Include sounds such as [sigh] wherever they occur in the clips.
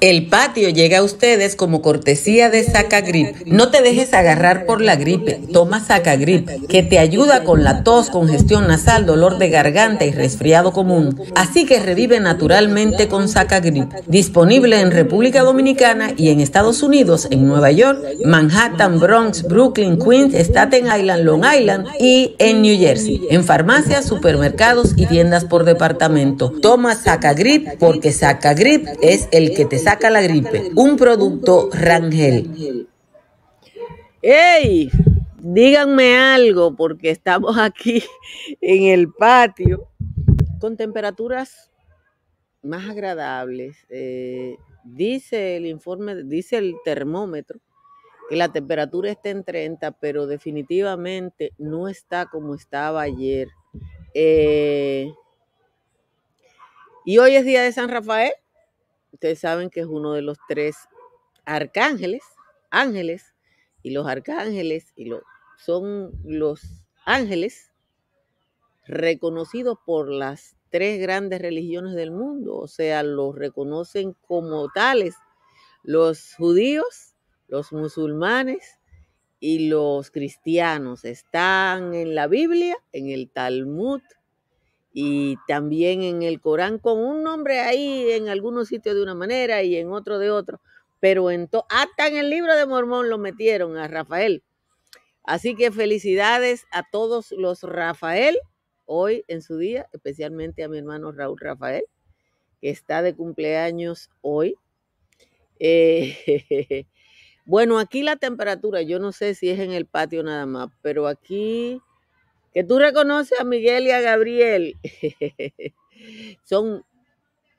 El patio llega a ustedes como cortesía de Sacagrip. No te dejes agarrar por la gripe. Toma Sacagrip, que te ayuda con la tos, congestión nasal, dolor de garganta y resfriado común. Así que revive naturalmente con Sacagrip. Disponible en República Dominicana y en Estados Unidos, en Nueva York, Manhattan, Bronx, Brooklyn, Queens, Staten Island, Long Island y en New Jersey. En farmacias, supermercados y tiendas por departamento. Toma Sacagrip porque Sacagrip es el que te saca la gripe. Un producto Rangel. ¡Ey! Díganme algo porque estamos aquí en el patio con temperaturas más agradables. Eh, dice el informe, dice el termómetro que la temperatura está en 30, pero definitivamente no está como estaba ayer. Eh, y hoy es día de San Rafael, ustedes saben que es uno de los tres arcángeles, ángeles, y los arcángeles y son los ángeles reconocidos por las tres grandes religiones del mundo, o sea, los reconocen como tales los judíos, los musulmanes y los cristianos. Están en la Biblia, en el Talmud, y también en el Corán con un nombre ahí en algunos sitios de una manera y en otro de otro. Pero en hasta en el libro de Mormón lo metieron a Rafael. Así que felicidades a todos los Rafael hoy en su día, especialmente a mi hermano Raúl Rafael, que está de cumpleaños hoy. Eh, [laughs] bueno, aquí la temperatura, yo no sé si es en el patio nada más, pero aquí que tú reconoces a Miguel y a Gabriel, [laughs] son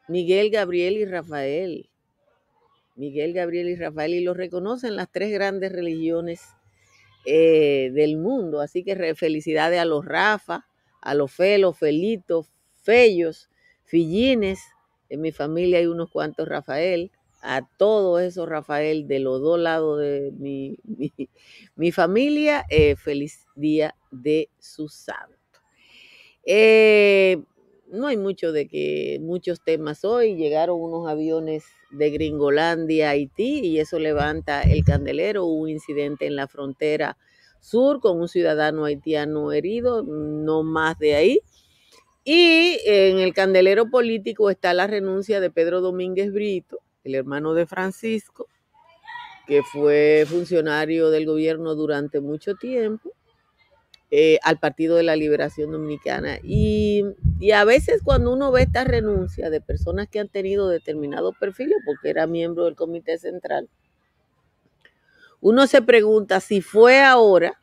Miguel, Gabriel y Rafael. Miguel, Gabriel y Rafael, y los reconocen las tres grandes religiones eh, del mundo. Así que felicidades a los Rafa, a los Felos, Felitos, Fellos, Fillines. En mi familia hay unos cuantos Rafael a todo eso, Rafael, de los dos lados de mi, [laughs] familia, eh, feliz día de su santo. Eh, no hay mucho de que muchos temas hoy. Llegaron unos aviones de Gringolandia a Haití y eso levanta el candelero. Hubo un incidente en la frontera sur con un ciudadano haitiano herido, no más de ahí. Y en el candelero político está la renuncia de Pedro Domínguez Brito, el hermano de Francisco, que fue funcionario del gobierno durante mucho tiempo, eh, al Partido de la Liberación Dominicana. Y, a veces cuando uno ve esta renuncia de personas que han tenido determinado perfil porque era miembro del Comité Central, uno se pregunta si fue ahora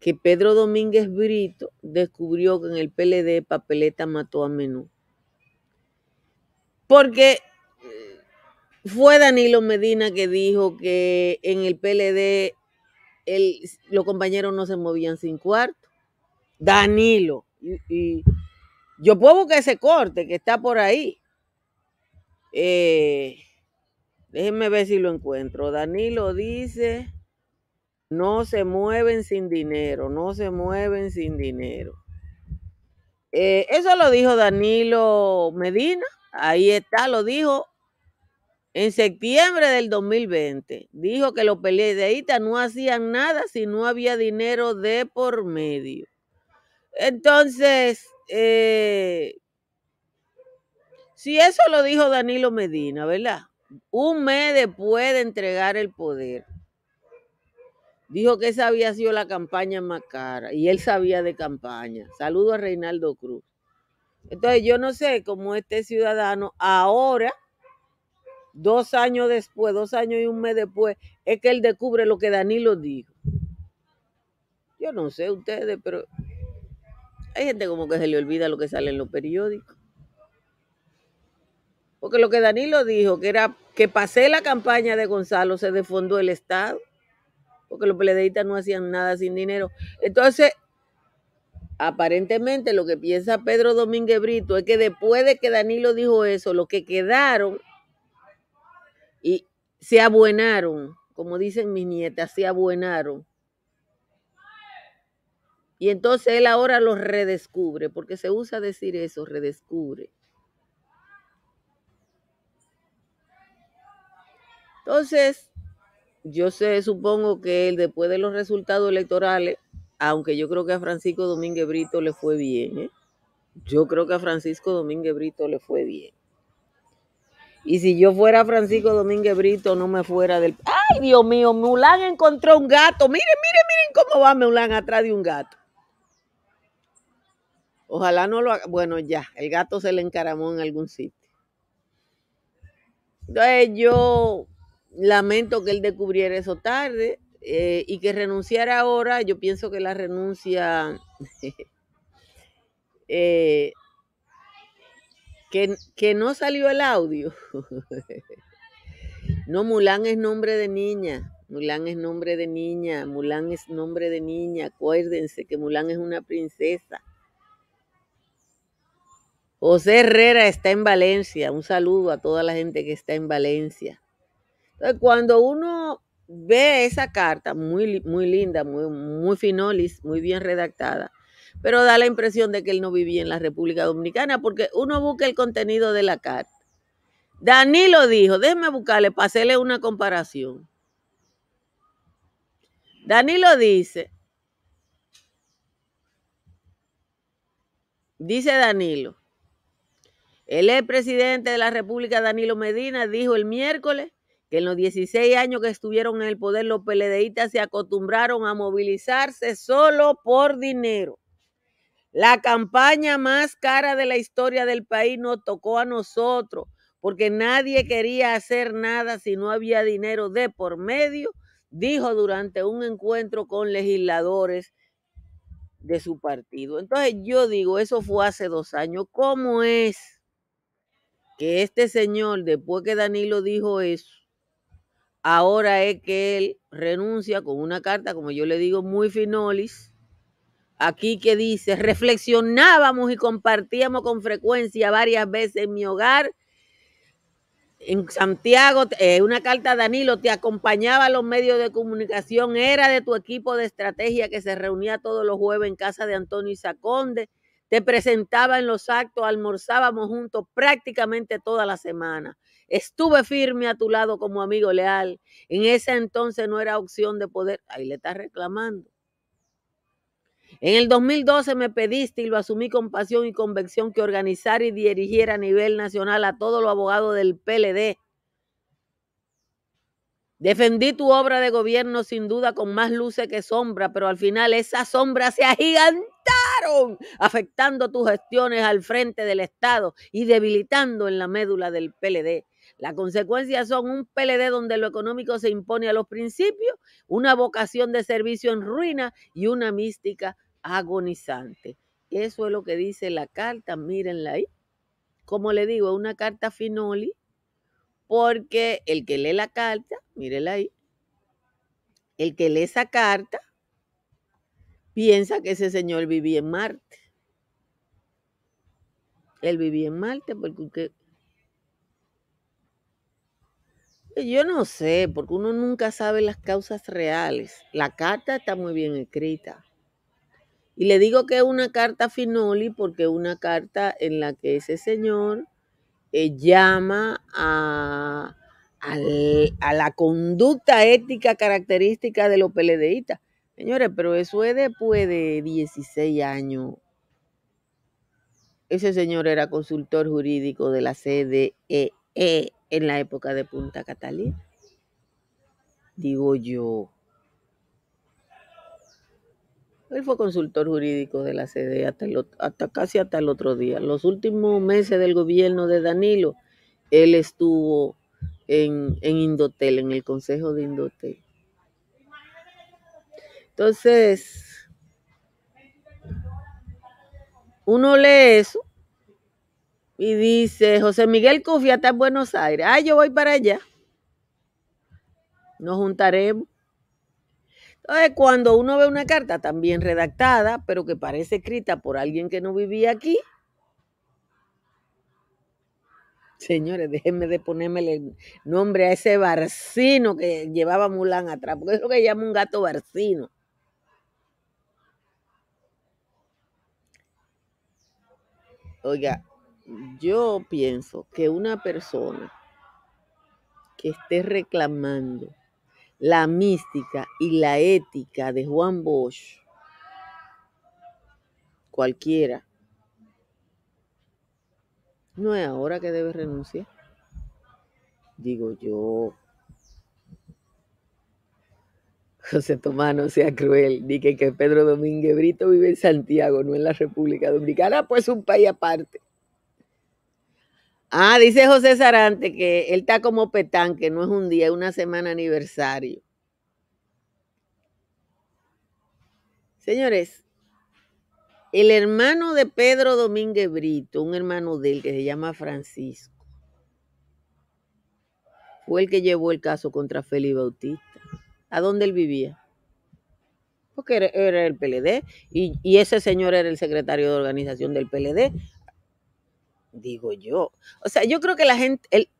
que Pedro Domínguez Brito descubrió que en el PLD papeleta mató a menú. Porque fue Danilo Medina que dijo que en el PLD el, los compañeros no se movían sin cuarto. Danilo. Y, yo puedo que ese corte que está por ahí. Eh, déjenme ver si lo encuentro. Danilo dice, no se mueven sin dinero, no se mueven sin dinero. Eh, eso lo dijo Danilo Medina, ahí está, lo dijo en septiembre del 2020, dijo que los peleaditas no hacían nada si no había dinero de por medio. Entonces, eh, si eso lo dijo Danilo Medina, ¿verdad? Un mes después de entregar el poder, dijo que esa había sido la campaña más cara y él sabía de campaña. Saludo a Reinaldo Cruz. Entonces, yo no sé cómo este ciudadano ahora dos años después, dos años y un mes después, es que él descubre lo que Danilo dijo. Yo no sé ustedes, pero hay gente como que se le olvida lo que sale en los periódicos. Porque lo que Danilo dijo, que era que pasé la campaña de Gonzalo, se defondó el Estado, porque los peledeístas no hacían nada sin dinero. Entonces, aparentemente lo que piensa Pedro Domínguez Brito es que después de que Danilo dijo eso, lo que quedaron se abuenaron, como dicen mis nietas, se abuenaron. Y entonces él ahora los redescubre, porque se usa decir eso, redescubre. Entonces, yo sé, supongo que él después de los resultados electorales, aunque yo creo que a Francisco Domínguez Brito le fue bien, ¿eh? yo creo que a Francisco Domínguez Brito le fue bien. Y si yo fuera Francisco Domínguez Brito, no me fuera del... ¡Ay, Dios mío! Mulan encontró un gato. Miren, miren, miren cómo va Mulan atrás de un gato. Ojalá no lo haga. Bueno, ya, el gato se le encaramó en algún sitio. Entonces yo lamento que él descubriera eso tarde eh, y que renunciara ahora. Yo pienso que la renuncia [laughs] eh, que, no salió el audio. [laughs] no, Mulan es nombre de niña. Mulan es nombre de niña. Mulan es nombre de niña. Acuérdense que Mulan es una princesa. José Herrera está en Valencia. Un saludo a toda la gente que está en Valencia. Entonces, cuando uno ve esa carta, muy, muy linda, muy, muy finolis, muy bien redactada, pero da la impresión de que él no vivía en la República Dominicana porque uno busca el contenido de la carta. Danilo dijo, déjeme buscarle para hacerle una comparación. Danilo dice, dice Danilo, el ex presidente de la República, Danilo Medina, dijo el miércoles que en los 16 años que estuvieron en el poder los PLDistas se acostumbraron a movilizarse solo por dinero. La campaña más cara de la historia del país nos tocó a nosotros, porque nadie quería hacer nada si no había dinero de por medio, dijo durante un encuentro con legisladores de su partido. Entonces yo digo, eso fue hace dos años. ¿Cómo es que este señor, después que Danilo dijo eso, ahora es que él renuncia con una carta, como yo le digo, muy finolis? Aquí que dice, reflexionábamos y compartíamos con frecuencia varias veces en mi hogar. En Santiago, eh, una carta a Danilo, te acompañaba a los medios de comunicación, era de tu equipo de estrategia que se reunía todos los jueves en casa de Antonio Isaconde, te presentaba en los actos, almorzábamos juntos prácticamente toda la semana. Estuve firme a tu lado como amigo leal. En ese entonces no era opción de poder. Ahí le estás reclamando. En el 2012 me pediste y lo asumí con pasión y convicción que organizara y dirigiera a nivel nacional a todos los abogados del PLD. Defendí tu obra de gobierno sin duda con más luces que sombra, pero al final esas sombras se agigantaron, afectando tus gestiones al frente del Estado y debilitando en la médula del PLD. Las consecuencias son un PLD donde lo económico se impone a los principios, una vocación de servicio en ruina y una mística agonizante. Eso es lo que dice la carta, mírenla ahí. Como le digo, es una carta finoli, porque el que lee la carta, mírenla ahí, el que lee esa carta piensa que ese señor vivía en Marte. Él vivía en Marte porque yo no sé, porque uno nunca sabe las causas reales. La carta está muy bien escrita. Y le digo que es una carta Finoli porque es una carta en la que ese señor eh, llama a, la conducta ética característica de los peledeístas. Señores, pero eso es después de 16 años. Ese señor era consultor jurídico de la CDEE. E en la época de Punta Catalina? Digo yo. Él fue consultor jurídico de la CD hasta, casi hasta el otro día. Los últimos meses del gobierno de Danilo, él estuvo en Indotel, en el Consejo de Indotel. Entonces, uno lee eso y dice, José Miguel Cufia está en Buenos Aires. Ah, yo voy para allá. Nos juntaremos. Entonces, cuando uno ve una carta también redactada, pero que parece escrita por alguien que no vivía aquí, Señores, déjenme de ponerme el nombre a ese barcino que llevaba Mulán atrás, porque es lo que llama un gato barcino. Oiga, yo pienso que una persona que esté reclamando la mística y la ética de Juan Bosch, cualquiera, no es ahora que debe renunciar. Digo yo. José Tomás, no sea cruel. ni que Pedro Domínguez Brito vive en Santiago, no en la República Dominicana, pues un país aparte. Ah, dice José Sarante que él está como Petán, que no es un día, es una semana aniversario. Señores, el hermano de Pedro Domínguez Brito, un hermano de él que se llama Francisco, fue el que llevó el caso contra Félix Bautista. ¿A dónde él vivía? Porque era, el PLD y, ese señor era el secretario de organización del PLD digo yo. O sea, yo creo que la gente,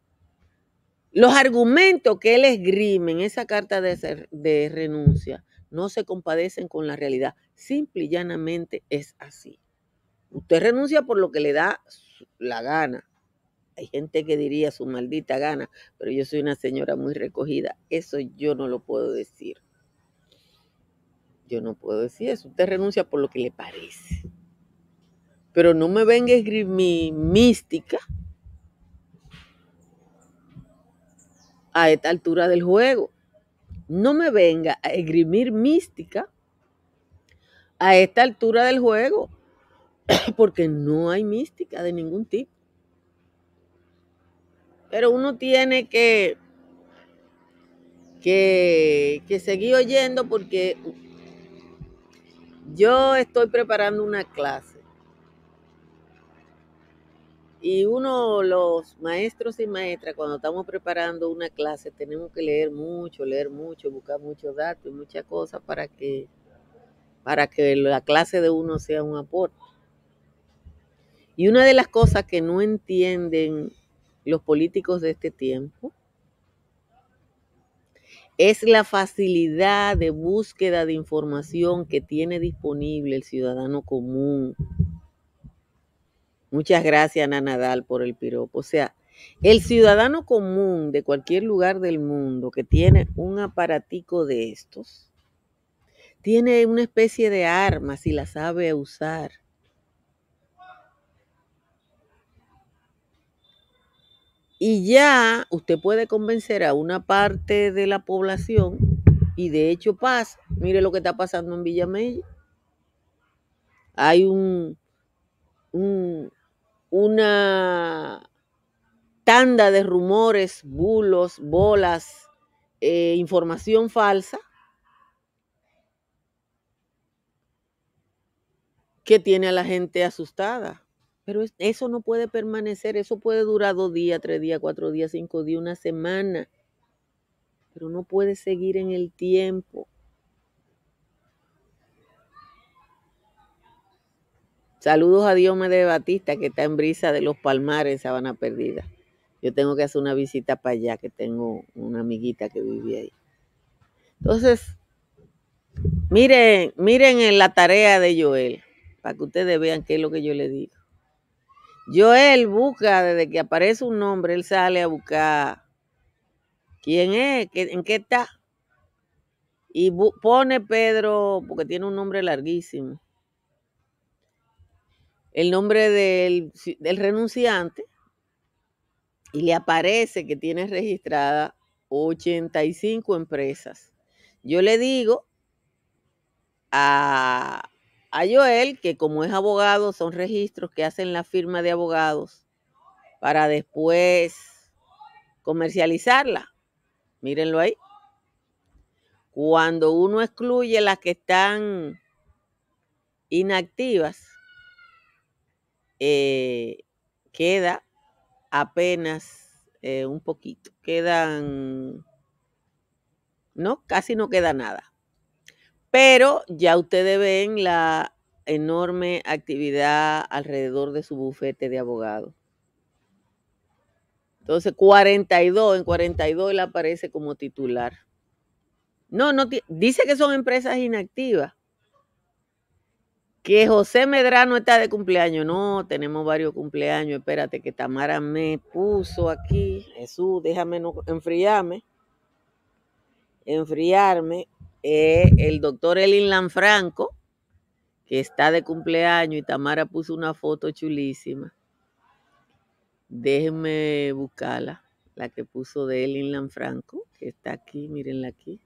los argumentos que él esgrime en esa carta de, de renuncia no se compadecen con la realidad. Simple y llanamente es así. Usted renuncia por lo que le da la gana. Hay gente que diría su maldita gana, pero yo soy una señora muy recogida. Eso yo no lo puedo decir. Yo no puedo decir eso. Usted renuncia por lo que le parece. Pero no me venga a mi mística a esta altura del juego. No me venga a esgrimir mística a esta altura del juego, [clears throat] porque no hay mística de ningún tipo. Pero uno tiene que, que seguir oyendo porque yo estoy preparando una clase y uno, los maestros y maestras, cuando estamos preparando una clase, tenemos que leer mucho, leer mucho, buscar muchos datos y muchas cosas para que, para que la clase de uno sea un aporte. Y una de las cosas que no entienden los políticos de este tiempo es la facilidad de búsqueda de información que tiene disponible el ciudadano común Muchas gracias, Ana Nadal, por el piropo. O sea, el ciudadano común de cualquier lugar del mundo que tiene un aparatico de estos, tiene una especie de arma si la sabe usar. Y ya usted puede convencer a una parte de la población, y de hecho pasa, mire lo que está pasando en Villamella. Hay un, un una tanda de rumores, bulos, bolas, eh, información falsa que tiene a la gente asustada. Pero eso no puede permanecer, eso puede durar dos días, tres días, cuatro días, cinco días, una semana, pero no puede seguir en el tiempo. Saludos a Dios de Batista, que está en brisa de los Palmares, Sabana Perdida. Yo tengo que hacer una visita para allá, que tengo una amiguita que vive ahí. Entonces, miren, miren en la tarea de Joel, para que ustedes vean qué es lo que yo le digo. Joel busca, desde que aparece un nombre, él sale a buscar quién es, en qué está. Y pone Pedro, porque tiene un nombre larguísimo el nombre del, renunciante y le aparece que tiene registrada 85 empresas. Yo le digo a, a Joel que como es abogado, son registros que hacen la firma de abogados para después comercializarla. Mírenlo ahí. Cuando uno excluye las que están inactivas, eh, queda apenas eh, un poquito, quedan, no, casi no queda nada. Pero ya ustedes ven la enorme actividad alrededor de su bufete de abogado. Entonces, 42, en 42 él aparece como titular. No, no, dice que son empresas inactivas que José Medrano está de cumpleaños. No, tenemos varios cumpleaños. Espérate que Tamara me puso aquí. Jesús, déjame enfriarme. Enfriarme. Eh, el doctor Elin Lanfranco, que está de cumpleaños, y Tamara puso una foto chulísima. Déjenme buscarla, la que puso de Elin Lanfranco, que está aquí, mírenla aquí.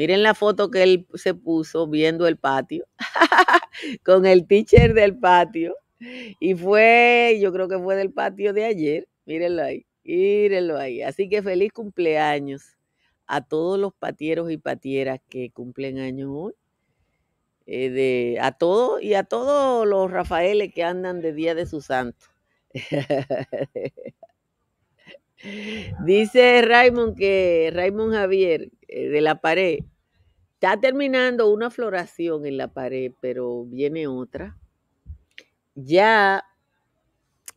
Miren la foto que él se puso viendo el patio, [laughs] con el teacher del patio. Y fue, yo creo que fue del patio de ayer. Mírenlo ahí, mírenlo ahí. Así que feliz cumpleaños a todos los patieros y patieras que cumplen años hoy. Eh, de, a todos y a todos los Rafaeles que andan de Día de su Santo. [laughs] Dice Raymond que Raymond Javier eh, de la pared está terminando una floración en la pared, pero viene otra. Ya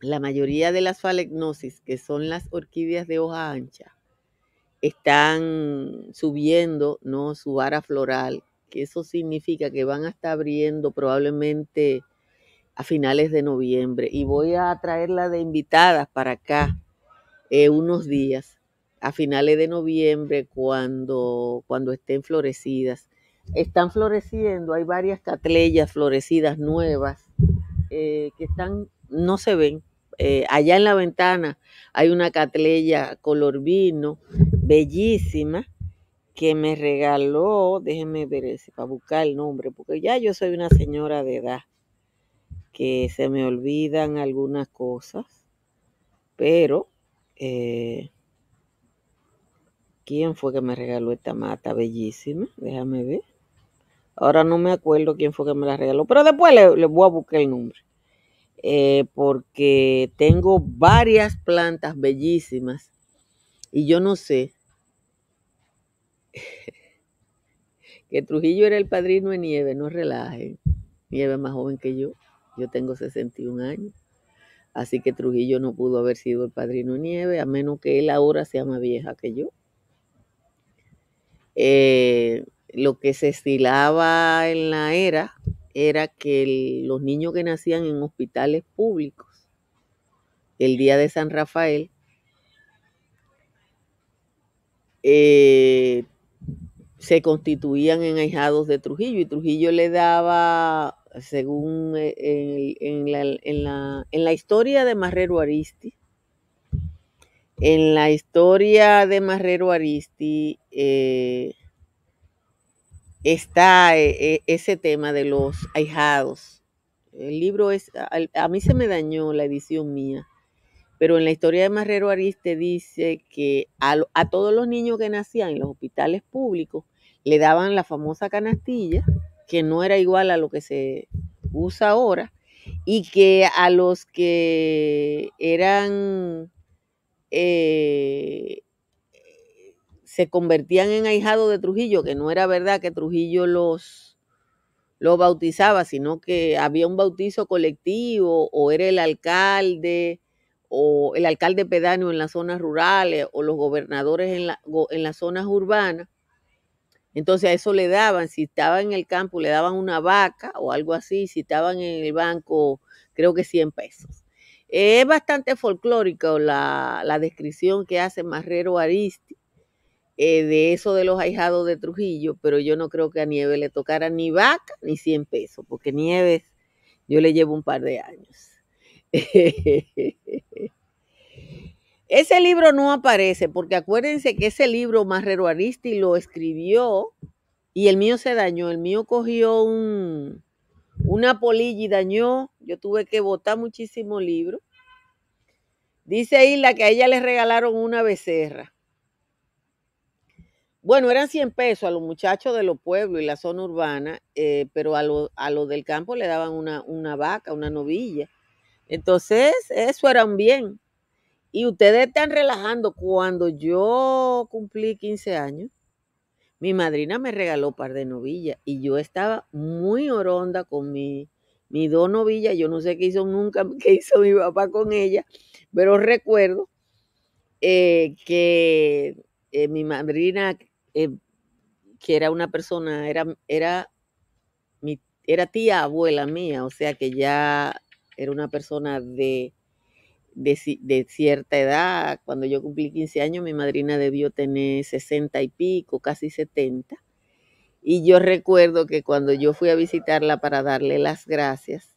la mayoría de las falegnosis, que son las orquídeas de hoja ancha, están subiendo ¿no? su vara floral, que eso significa que van a estar abriendo probablemente a finales de noviembre. Y voy a traerla de invitadas para acá eh, unos días, a finales de noviembre, cuando, cuando estén florecidas. Están floreciendo, hay varias catleyas florecidas nuevas eh, que están, no se ven. Eh, allá en la ventana hay una catleya color vino, bellísima, que me regaló, déjenme ver ese para buscar el nombre, porque ya yo soy una señora de edad, que se me olvidan algunas cosas, pero eh, ¿Quién fue que me regaló esta mata bellísima? Déjame ver. Ahora no me acuerdo quién fue que me la regaló, pero después le, voy a buscar el nombre. Eh, porque tengo varias plantas bellísimas y yo no sé [laughs] que Trujillo era el padrino de Nieve, no relaje. Nieve más joven que yo, yo tengo 61 años. Así que Trujillo no pudo haber sido el padrino Nieve, a menos que él ahora sea más vieja que yo. Eh, lo que se estilaba en la era era que los niños que nacían en hospitales públicos, el día de San Rafael, eh, se constituían en ahijados de Trujillo y Trujillo le daba según eh, en, la, historia de Marrero Aristi, en la historia de Marrero Aristi eh, está eh, e, ese tema de los ahijados. El libro es, a, mí se me dañó la edición mía, pero en la historia de Marrero Aristi dice que a, a todos los niños que nacían en los hospitales públicos le daban la famosa canastilla que no era igual a lo que se usa ahora y que a los que eran, eh, se convertían en ahijados de Trujillo, que no era verdad que Trujillo los, bautizaba, sino que había un bautizo colectivo o era el alcalde o el alcalde pedáneo en las zonas rurales o los gobernadores en, la, en las zonas urbanas entonces a eso le daban, si estaba en el campo le daban una vaca o algo así, si estaban en el banco creo que 100 pesos. Eh, es bastante folclórico la, la descripción que hace Marrero Aristi eh, de eso de los ahijados de Trujillo, pero yo no creo que a Nieves le tocara ni vaca ni 100 pesos, porque Nieves yo le llevo un par de años. [laughs] Ese libro no aparece porque acuérdense que ese libro Marrero Aristi lo escribió y el mío se dañó. El mío cogió un, una polilla y dañó. Yo tuve que botar muchísimo libro. Dice Isla que a ella le regalaron una becerra. Bueno, eran 100 pesos a los muchachos de los pueblos y la zona urbana, eh, pero a los del campo le daban una, una vaca, una novilla. Entonces, eso era un bien. Y ustedes están relajando. Cuando yo cumplí 15 años, mi madrina me regaló un par de novillas y yo estaba muy oronda con mi, mi dos novillas. Yo no sé qué hizo nunca, [laughs] qué hizo mi papá con ella, pero recuerdo eh, que eh, mi madrina, eh, que era una persona, era, era, mi, era tía abuela mía, o sea que ya era una persona de de, cierta edad, cuando yo cumplí 15 años, mi madrina debió tener 60 y pico, casi 70. Y yo recuerdo que cuando yo fui a visitarla para darle las gracias,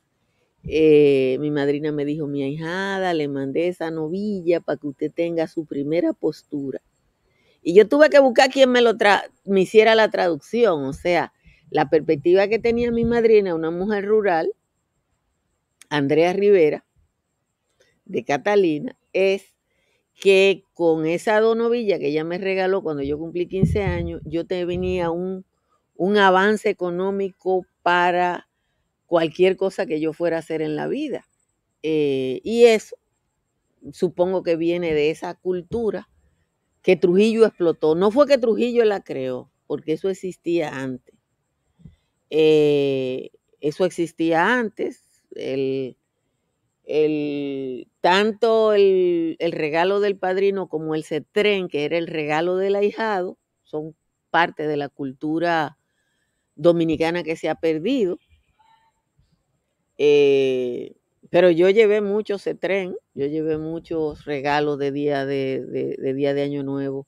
eh, mi madrina me dijo, mi ahijada, le mandé esa novilla para que usted tenga su primera postura. Y yo tuve que buscar quien me, lo me hiciera la traducción, o sea, la perspectiva que tenía mi madrina, una mujer rural, Andrea Rivera, de Catalina es que con esa donovilla que ella me regaló cuando yo cumplí 15 años, yo te un, avance económico para cualquier cosa que yo fuera a hacer en la vida. Eh, y eso supongo que viene de esa cultura que Trujillo explotó. No fue que Trujillo la creó, porque eso existía antes. Eh, eso existía antes el, tanto el, el, regalo del padrino como el cetren, que era el regalo del ahijado, son parte de la cultura dominicana que se ha perdido. Eh, pero yo llevé mucho cetren, yo llevé muchos regalos de día de día de Año Nuevo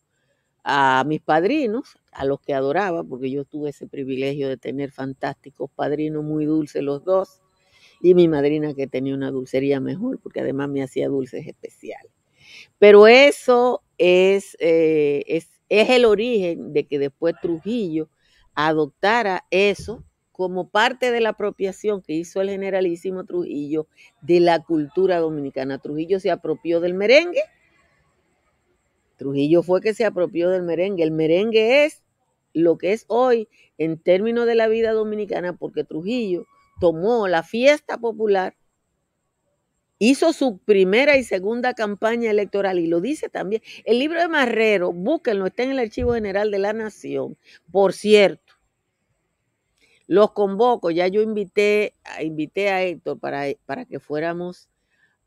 a mis padrinos, a los que adoraba, porque yo tuve ese privilegio de tener fantásticos padrinos, muy dulces los dos y mi madrina que tenía una dulcería mejor, porque además me hacía dulces especiales. Pero eso eh, es, es, el origen de que después Trujillo adoptara eso como parte de la apropiación que hizo el generalísimo Trujillo de la cultura dominicana. Trujillo se apropió del merengue. Trujillo fue que se apropió del merengue. El merengue es lo que es hoy en términos de la vida dominicana, porque Trujillo tomó la fiesta popular, hizo su primera y segunda campaña electoral, y lo dice también. El libro de Marrero, búsquenlo, está en el Archivo General de la Nación, por cierto. Los convoco, ya yo invité, invité a Héctor para, para que fuéramos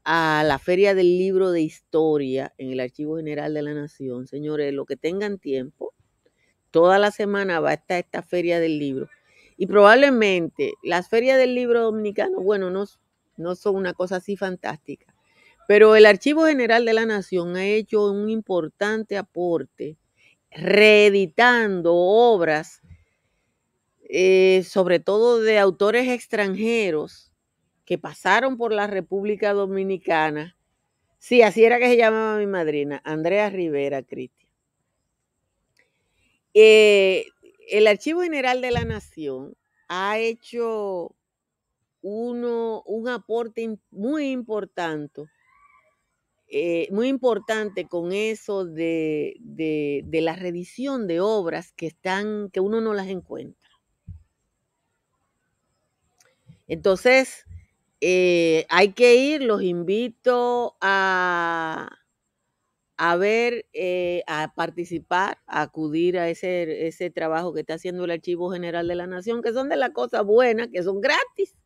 a la Feria del Libro de Historia en el Archivo General de la Nación. Señores, lo que tengan tiempo, toda la semana va a estar esta Feria del Libro. Y probablemente las ferias del libro dominicano, bueno, no, no son una cosa así fantástica, pero el Archivo General de la Nación ha hecho un importante aporte reeditando obras, eh, sobre todo de autores extranjeros que pasaron por la República Dominicana. Sí, así era que se llamaba mi madrina, Andrea Rivera Cristian. Eh, el Archivo General de la Nación ha hecho uno, un aporte muy importante, eh, muy importante con eso de, la revisión de obras que están, que uno no las encuentra. Entonces, eh, hay que ir, los invito a a ver, eh, a participar, a acudir a ese, ese trabajo que está haciendo el Archivo General de la Nación, que son de las cosas buenas, que son gratis.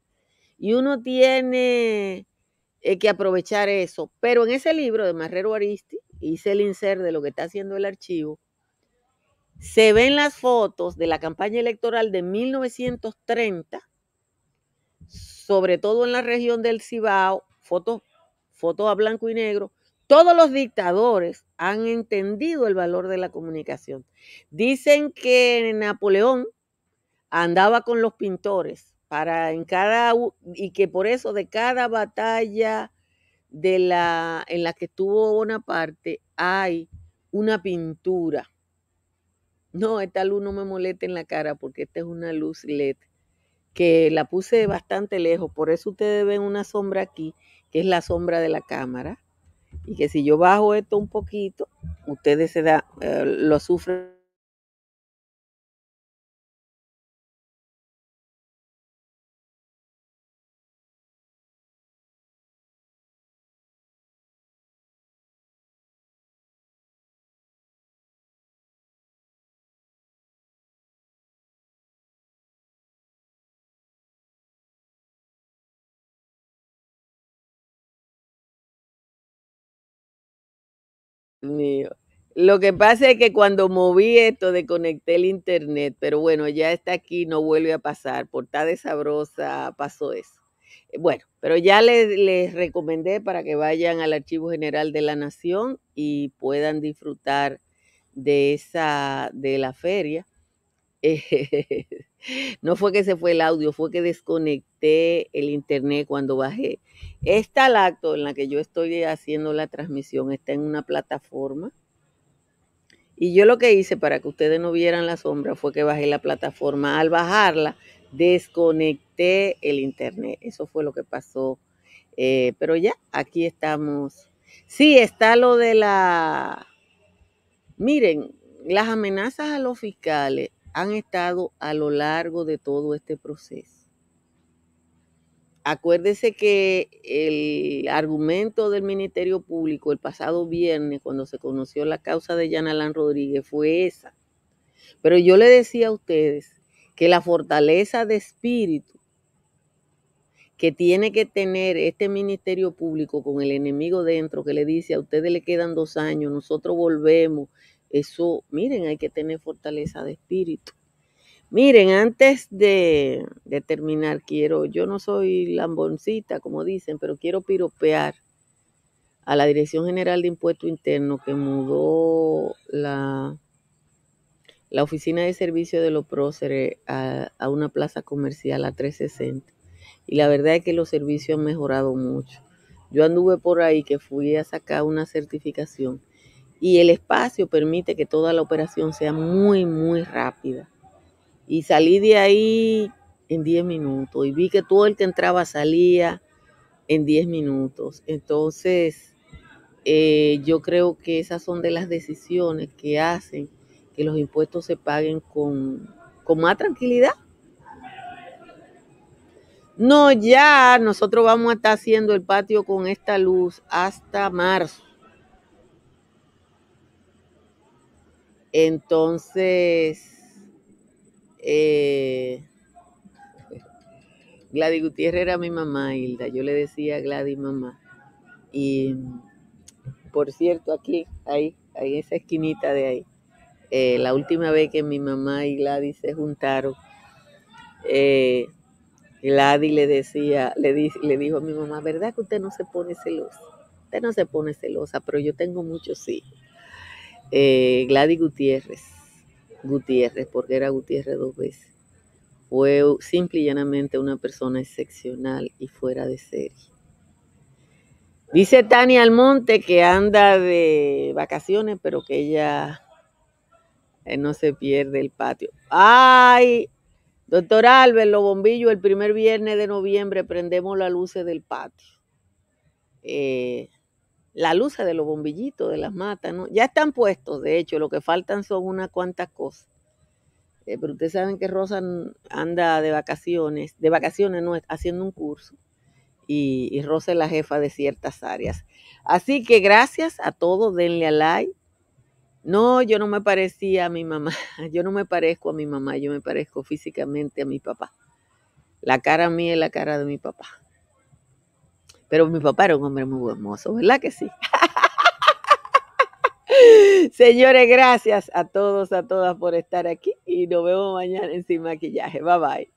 Y uno tiene eh, que aprovechar eso. Pero en ese libro de Marrero Aristi, hice el insert de lo que está haciendo el archivo, se ven las fotos de la campaña electoral de 1930, sobre todo en la región del Cibao, fotos fotos a blanco y negro, todos los dictadores han entendido el valor de la comunicación. Dicen que Napoleón andaba con los pintores para en cada y que por eso de cada batalla de la en la que estuvo Bonaparte hay una pintura. No, esta luz no me molesta en la cara porque esta es una luz LED que la puse bastante lejos, por eso ustedes ven una sombra aquí, que es la sombra de la cámara y que si yo bajo esto un poquito, ustedes se da, eh, lo sufren mío. Lo que pasa es que cuando moví esto, desconecté el internet, pero bueno, ya está aquí, no vuelve a pasar. Portada sabrosa, pasó eso. Eh, bueno, pero ya les, les recomendé para que vayan al Archivo General de la Nación y puedan disfrutar de esa, de la feria. Eh, [laughs] no fue que se fue el audio, fue que desconecté el internet cuando bajé. Esta acto en la que yo estoy haciendo la transmisión está en una plataforma. Y yo lo que hice para que ustedes no vieran la sombra fue que bajé la plataforma. Al bajarla, desconecté el internet. Eso fue lo que pasó. Eh, pero ya, aquí estamos. Sí, está lo de la... Miren, las amenazas a los fiscales han estado a lo largo de todo este proceso. Acuérdese que el argumento del Ministerio Público el pasado viernes, cuando se conoció la causa de Yanalán Rodríguez, fue esa. Pero yo le decía a ustedes que la fortaleza de espíritu que tiene que tener este Ministerio Público con el enemigo dentro que le dice a ustedes le quedan dos años, nosotros volvemos, eso, miren, hay que tener fortaleza de espíritu. Miren, antes de, terminar, quiero, yo no soy lamboncita, como dicen, pero quiero piropear a la Dirección General de Impuesto Interno que mudó la, la oficina de servicio de los próceres a, a una plaza comercial a 360. Y la verdad es que los servicios han mejorado mucho. Yo anduve por ahí que fui a sacar una certificación y el espacio permite que toda la operación sea muy, muy rápida. Y salí de ahí en 10 minutos y vi que todo el que entraba salía en 10 minutos. Entonces, eh, yo creo que esas son de las decisiones que hacen que los impuestos se paguen con, con más tranquilidad. No, ya nosotros vamos a estar haciendo el patio con esta luz hasta marzo. Entonces, eh, Gladys Gutiérrez era mi mamá, Hilda. Yo le decía Gladys mamá. Y por cierto, aquí, ahí, ahí, esa esquinita de ahí, eh, la última vez que mi mamá y Gladys se juntaron, eh, Gladys le decía, le, le dijo a mi mamá, ¿verdad que usted no se pone celosa? Usted no se pone celosa, pero yo tengo muchos hijos. Glady eh, Gladys Gutiérrez, Gutiérrez, porque era Gutiérrez dos veces, fue simple y llanamente una persona excepcional y fuera de serie. Dice Tania Almonte que anda de vacaciones, pero que ella eh, no se pierde el patio. ¡Ay! Doctor Albert, los bombillos, el primer viernes de noviembre prendemos las luces del patio. Eh, la luz de los bombillitos, de las matas, ¿no? Ya están puestos, de hecho, lo que faltan son unas cuantas cosas. Eh, pero ustedes saben que Rosa anda de vacaciones, de vacaciones no, haciendo un curso. Y, y Rosa es la jefa de ciertas áreas. Así que gracias a todos, denle a like. No, yo no me parecía a mi mamá, [laughs] yo no me parezco a mi mamá, yo me parezco físicamente a mi papá. La cara mía es la cara de mi papá. Pero mi papá era un hombre muy hermoso, ¿verdad que sí? [laughs] Señores, gracias a todos, a todas por estar aquí y nos vemos mañana en Sin Maquillaje. Bye bye.